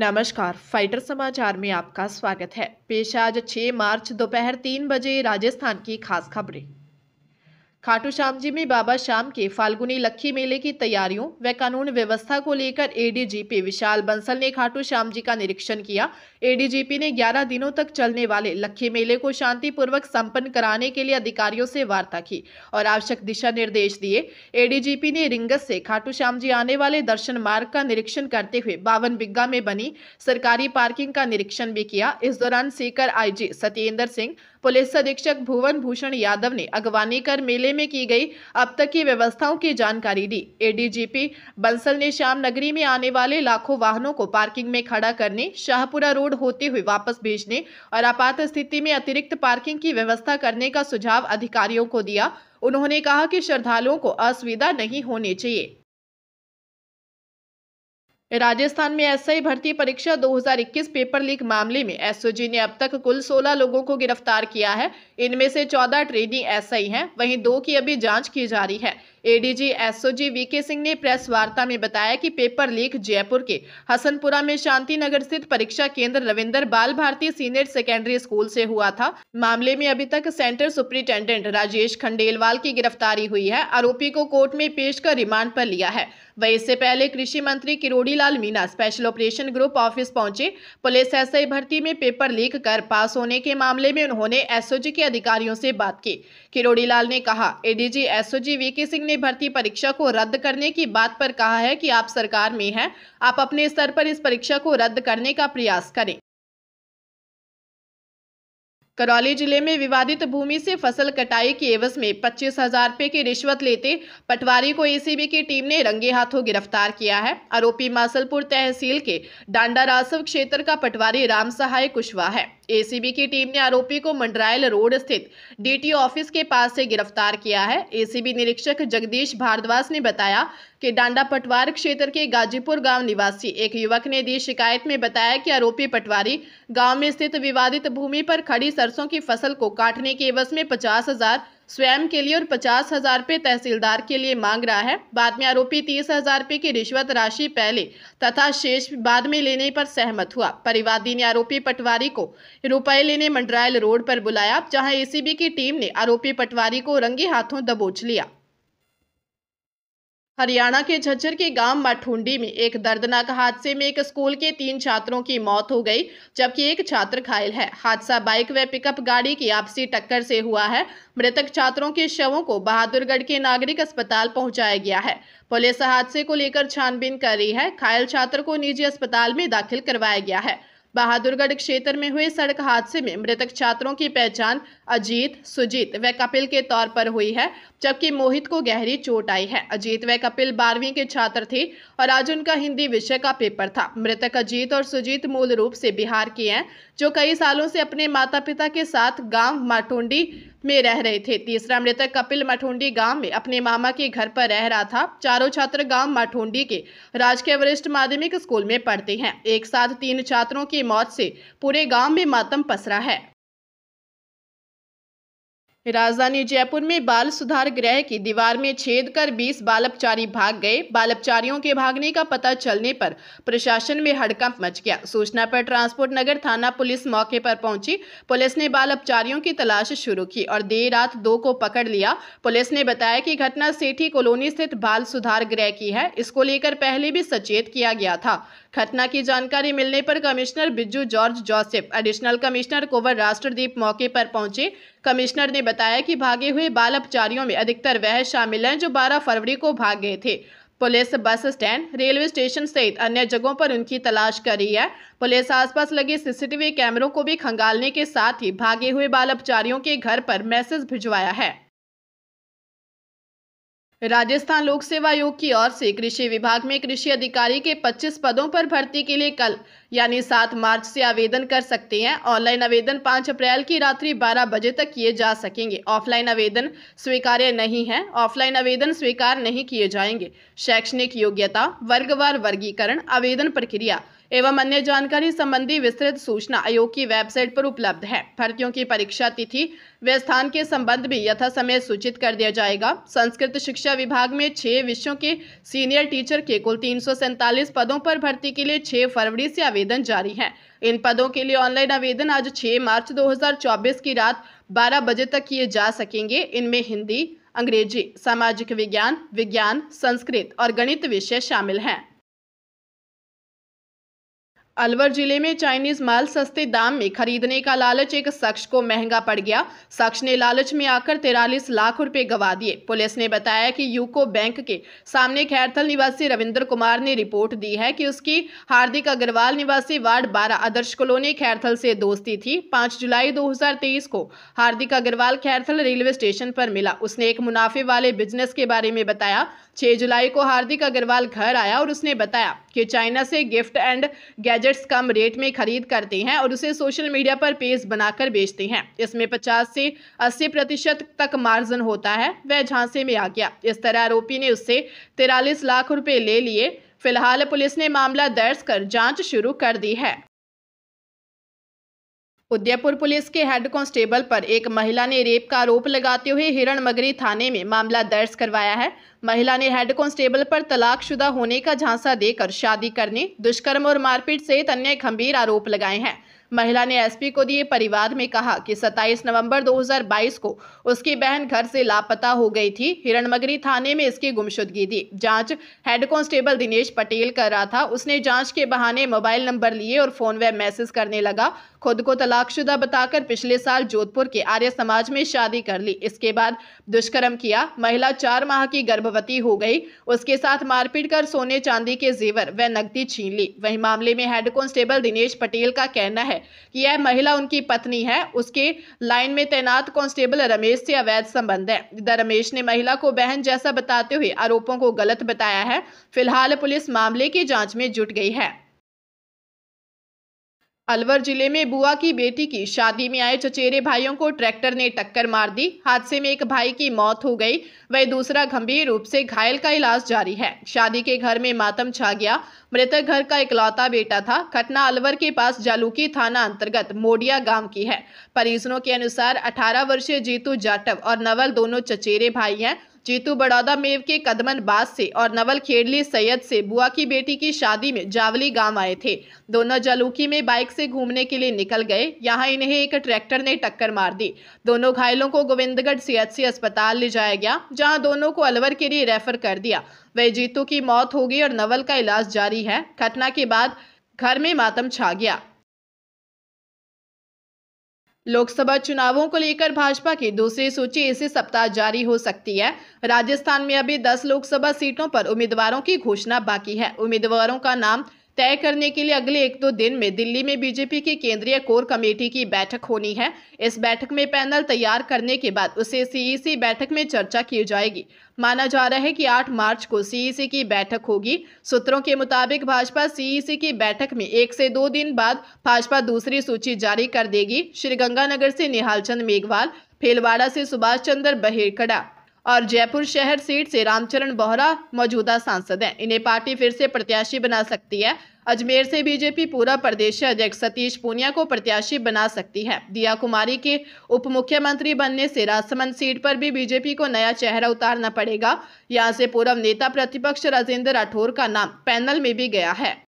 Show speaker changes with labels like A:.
A: नमस्कार फाइटर समाचार में आपका स्वागत है पेश आज 6 मार्च दोपहर तीन बजे राजस्थान की खास खबरें खाटू श्याम जी में बाबा श्याम के फाल्गुनी लखी मेले की तैयारियों व कानून व्यवस्था को लेकर एडीजीपी विशाल बंसल ने खाटू श्याम जी का निरीक्षण किया एडीजीपी ने 11 दिनों तक चलने वाले लक्खी मेले को शांतिपूर्वक संपन्न कराने के लिए अधिकारियों से वार्ता की और आवश्यक दिशा निर्देश दिए एडीजीपी ने रिंगस से खाटू श्याम जी आने वाले दर्शन मार्ग का निरीक्षण करते हुए बावन बिग्गा में बनी सरकारी पार्किंग का निरीक्षण भी किया इस दौरान सीकर आई सत्येंद्र सिंह पुलिस अधीक्षक भुवन भूषण यादव ने अगवानी कर मेले में की गई अब तक की व्यवस्थाओं की जानकारी दी एडीजीपी बंसल ने श्याम नगरी में आने वाले लाखों वाहनों को पार्किंग में खड़ा करने शाहपुरा रोड होते हुए वापस भेजने और आपात स्थिति में अतिरिक्त पार्किंग की व्यवस्था करने का सुझाव अधिकारियों को दिया उन्होंने कहा कि श्रद्धालुओं को असुविधा नहीं होनी चाहिए राजस्थान में एसआई भर्ती परीक्षा 2021 पेपर लीक मामले में एसओजी ने अब तक कुल 16 लोगों को गिरफ्तार किया है इनमें से 14 ट्रेनी एसआई हैं वहीं दो की अभी जांच की जा रही है एडीजी एसओजी वीके सिंह ने प्रेस वार्ता में बताया कि पेपर लीक जयपुर के हसनपुरा में शांति नगर स्थित परीक्षा केंद्र रविंदर बाल भारती सीनियर सेकेंडरी स्कूल से हुआ था मामले में अभी तक सेंटर सुप्रिंटेंडेंट राजेश खंडेलवाल की गिरफ्तारी हुई है आरोपी को कोर्ट में पेश कर रिमांड पर लिया है वह इससे पहले कृषि मंत्री Kirodi Lal Meena special operation group office पहुंचे पुलिस एसआई भर्ती में पेपर लीक कर पास होने के मामले में उन्होंने एसओजी के अधिकारियों से बात की किरोड़ी लाल ने कहा एडीजी एसओजी वीके सिंह ने ने भर्ती परीक्षा को रद्द करने की बात पर कहा है कि आप सरकार में हैं आप अपने स्तर पर इस परीक्षा को रद्द करने का प्रयास करें करौली जिले में विवादित भूमि से फसल कटाई की एवज में पच्चीस हजार रुपये की रिश्वत लेते पटवारी को एसीबी की टीम ने रंगे हाथों गिरफ्तार किया है आरोपी मासलपुर तहसील के डांडा रासव क्षेत्र का पटवारी राम सहाय कुशवा है एसीबी की टीम ने आरोपी को मंडरायल रोड स्थित डीटी ऑफिस के पास से गिरफ्तार किया है एसीबी निरीक्षक जगदीश भारद्वाज ने बताया के डांडा पटवार क्षेत्र के गाजीपुर गांव निवासी एक युवक ने दी शिकायत में बताया कि आरोपी पटवारी गांव में स्थित विवादित भूमि पर खड़ी सरसों की फसल को काटने के एवज में पचास हजार स्वयं के लिए और पचास हजार रुपये तहसीलदार के लिए मांग रहा है बाद में आरोपी तीस हजार रुपये की रिश्वत राशि पहले तथा शेष बाद में लेने पर सहमत हुआ परिवादी ने आरोपी पटवारी को रुपए लेने मंडरायल रोड पर बुलाया जहां एसीबी की टीम ने आरोपी पटवारी को रंगे हाथों दबोच लिया हरियाणा के झज्जर के गांव मठुंडी में एक दर्दनाक हादसे में एक स्कूल के तीन छात्रों की मौत हो गई जबकि एक छात्र घायल है हादसा बाइक व पिकअप गाड़ी की आपसी टक्कर से हुआ है मृतक छात्रों के शवों को बहादुरगढ़ के नागरिक अस्पताल पहुंचाया गया है पुलिस हादसे को लेकर छानबीन कर रही है घायल छात्र को निजी अस्पताल में दाखिल करवाया गया है बहादुरगढ़ क्षेत्र में हुए सड़क हादसे में मृतक छात्रों की पहचान अजीत सुजीत व कपिल के तौर पर हुई है जबकि मोहित को गहरी चोट आई है अजीत व कपिल बारहवीं के छात्र थे और आज उनका हिंदी विषय का पेपर था मृतक अजीत और सुजीत मूल रूप से बिहार के हैं जो कई सालों से अपने माता पिता के साथ गाँव माटोंडी में रह रहे थे तीसरा मृतक कपिल मठोंडी गांव में अपने मामा के घर पर रह रहा था चारों छात्र गांव मठोंडी के राजकीय वरिष्ठ माध्यमिक स्कूल में पढ़ते हैं एक साथ तीन छात्रों की मौत से पूरे गांव में मातम पसरा है राजधानी जयपुर में बाल सुधार गृह की दीवार में छेद कर 20 बालपचारी भाग गए बालपचारियों के भागने का पता चलने पर प्रशासन में हड़कंप मच गया सूचना पर ट्रांसपोर्ट नगर थाना पुलिस मौके पर पहुंची पुलिस ने बालपचारियों की तलाश शुरू की और देर रात दो को पकड़ लिया पुलिस ने बताया कि घटना सेठी कॉलोनी स्थित बाल सुधार गृह की है इसको लेकर पहले भी सचेत किया गया था घटना की जानकारी मिलने पर commissioner Biju George Joseph additional commissioner Kovar Rashtradeep मौके पर पहुंचे कमिश्नर ने बताया कि भागे हुए बाल अपचारियों में अधिकतर वह शामिल हैं जो 12 फरवरी को भाग गए थे police bus stand railway station सहित अन्य जगहों पर उनकी तलाश कर रही है पुलिस आसपास लगे सीसीटीवी कैमरों को भी खंगालने के साथ ही भागे हुए बाल अपचारियों के घर पर मैसेज भिजवाया है राजस्थान लोक सेवा आयोग की ओर से कृषि विभाग में कृषि अधिकारी के 25 पदों पर भर्ती के लिए कल यानी 7 मार्च से आवेदन कर सकते हैं ऑनलाइन आवेदन 5 अप्रैल की रात्रि 12 बजे तक किए जा सकेंगे ऑफलाइन आवेदन स्वीकार्य नहीं है ऑफलाइन आवेदन स्वीकार नहीं किए जाएंगे शैक्षणिक योग्यता वर्गवार वर्गीकरण आवेदन प्रक्रिया एवं अन्य जानकारी संबंधी विस्तृत सूचना आयोग की वेबसाइट पर उपलब्ध है भर्तियों की परीक्षा तिथि व स्थान के संबंध भी यथा समय सूचित कर दिया जाएगा संस्कृत शिक्षा विभाग में छह विषयों के सीनियर टीचर के कुल तीन पदों पर भर्ती के लिए छह फरवरी से आवेदन जारी है इन पदों के लिए ऑनलाइन आवेदन आज छह मार्च दो की रात बारह बजे तक किए जा सकेंगे इनमें हिंदी अंग्रेजी सामाजिक विज्ञान विज्ञान संस्कृत और गणित विषय शामिल हैं अलवर जिले में चाइनीज माल सस्ते दाम में खरीदने का लालच एक शख्स को महंगा पड़ गया शख्स ने लालच में आकर तिरालीस लाख रुपए गवा दिए पुलिस ने बताया कि यूको बैंक के सामने खैरथल निवासी रविंद्र कुमार ने रिपोर्ट दी है कि उसकी हार्दिक अग्रवाल निवासी वार्ड बारह आदर्श कॉलोनी खैरथल से दोस्ती थी पाँच जुलाई दो को हार्दिक अग्रवाल खैरथल रेलवे स्टेशन पर मिला उसने एक मुनाफे वाले बिजनेस के बारे में बताया छह जुलाई को हार्दिक अग्रवाल घर आया और उसने बताया कि चाइना से गिफ्ट एंड गैज गैजेट्स कम रेट में खरीद करते हैं और उसे सोशल मीडिया पर पेज बनाकर बेचते हैं इसमें 50 से 80 प्रतिशत तक मार्जिन होता है वह झांसे में आ गया इस तरह आरोपी ने उससे तिरालीस लाख रुपए ले लिए फिलहाल पुलिस ने मामला दर्ज कर जांच शुरू कर दी है उदयपुर पुलिस के हेड कांस्टेबल पर एक महिला ने रेप का आरोप लगाते हुए हिरण मगरी थाने में मामला दर्ज करवाया है महिला ने हेड कांस्टेबल पर तलाकशुदा होने का झांसा देकर शादी करने दुष्कर्म और मारपीट सहित अन्य गंभीर आरोप लगाए हैं महिला ने एसपी को दिए परिवार में कहा कि 27 नवंबर 2022 को उसकी बहन घर से लापता हो गई थी हिरणमगरी थाने में इसकी गुमशुदगी दी जांच हेड कांस्टेबल दिनेश पटेल कर रहा था उसने जांच के बहाने मोबाइल नंबर लिए और फोन व मैसेज करने लगा खुद को तलाकशुदा बताकर पिछले साल जोधपुर के आर्य समाज में शादी कर ली इसके बाद दुष्कर्म किया महिला चार माह की गर्भवती हो गई उसके साथ मारपीट कर सोने चांदी के जेवर व नकदी छीन ली वही मामले में हेड कांस्टेबल दिनेश पटेल का कहना है कि यह महिला उनकी पत्नी है उसके लाइन में तैनात कांस्टेबल रमेश से अवैध संबंध है इधर रमेश ने महिला को बहन जैसा बताते हुए आरोपों को गलत बताया है फिलहाल पुलिस मामले की जांच में जुट गई है अलवर जिले में बुआ की बेटी की शादी में आए चचेरे भाइयों को ट्रैक्टर ने टक्कर मार दी हादसे में एक भाई की मौत हो गई वह दूसरा गंभीर रूप से घायल का इलाज जारी है शादी के घर में मातम छा गया मृतक घर का इकलौता बेटा था घटना अलवर के पास जालूकी थाना अंतर्गत मोडिया गांव की है परिजनों के अनुसार अठारह वर्षीय जीतू जाटव और नवल दोनों चचेरे भाई हैं जीतू बड़ौदा मेव के कदमन बास से और नवल खेड़ली सैयद से बुआ की बेटी की शादी में जावली गांव आए थे दोनों जलूकी में बाइक से घूमने के लिए निकल गए यहां इन्हें एक ट्रैक्टर ने टक्कर मार दी दोनों घायलों को गोविंदगढ़ सीएचसी अस्पताल ले जाया गया जहाँ दोनों को अलवर के लिए रेफर कर दिया वह जीतू की मौत हो गई और नवल का इलाज जारी है घटना के बाद घर में मातम छा गया लोकसभा चुनावों को लेकर भाजपा की दूसरी सूची इसी सप्ताह जारी हो सकती है राजस्थान में अभी 10 लोकसभा सीटों पर उम्मीदवारों की घोषणा बाकी है उम्मीदवारों का नाम तय करने के लिए अगले एक दो दिन में दिल्ली में बीजेपी की केंद्रीय कोर कमेटी की बैठक होनी है इस बैठक में पैनल तैयार करने के बाद उसे सीईसी बैठक में चर्चा की जाएगी माना जा रहा है कि 8 मार्च को सीईसी की बैठक होगी सूत्रों के मुताबिक भाजपा सीईसी की बैठक में एक से दो दिन बाद भाजपा दूसरी सूची जारी कर देगी श्रीगंगानगर से निहाल चंद मेघवाल फेलवाड़ा से सुभाष चंद्र बहेरकड़ा और जयपुर शहर सीट से रामचरण बोहरा मौजूदा सांसद हैं इन्हें पार्टी फिर से प्रत्याशी बना सकती है अजमेर से बीजेपी पूरा प्रदेश अध्यक्ष सतीश पूनिया को प्रत्याशी बना सकती है दिया कुमारी के उप मुख्यमंत्री बनने से राजसमंद सीट पर भी बीजेपी को नया चेहरा उतारना पड़ेगा यहाँ से पूर्व नेता प्रतिपक्ष राजेंद्र राठौर का नाम पैनल में भी गया है